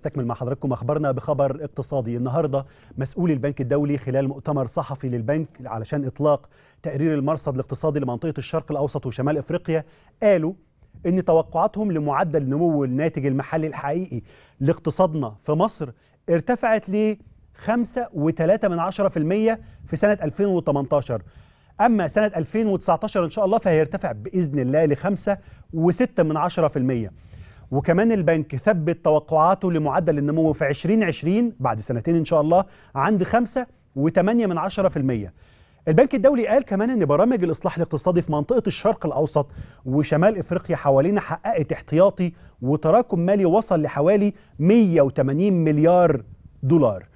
استكمل مع حضراتكم اخبارنا بخبر اقتصادي النهارده مسؤول البنك الدولي خلال مؤتمر صحفي للبنك علشان اطلاق تقرير المرصد الاقتصادي لمنطقه الشرق الاوسط وشمال افريقيا قالوا ان توقعاتهم لمعدل نمو الناتج المحلي الحقيقي لاقتصادنا في مصر ارتفعت ل 5.3% في سنه 2018 اما سنه 2019 ان شاء الله فهيرتفع باذن الله ل 5.6% وكمان البنك ثبت توقعاته لمعدل النمو في 2020 بعد سنتين إن شاء الله عند 5.8 من 10%. البنك الدولي قال كمان ان برامج الاصلاح الاقتصادي في منطقه الشرق الاوسط وشمال افريقيا حوالينا حققت احتياطي وتراكم مالي وصل لحوالي 180 مليار دولار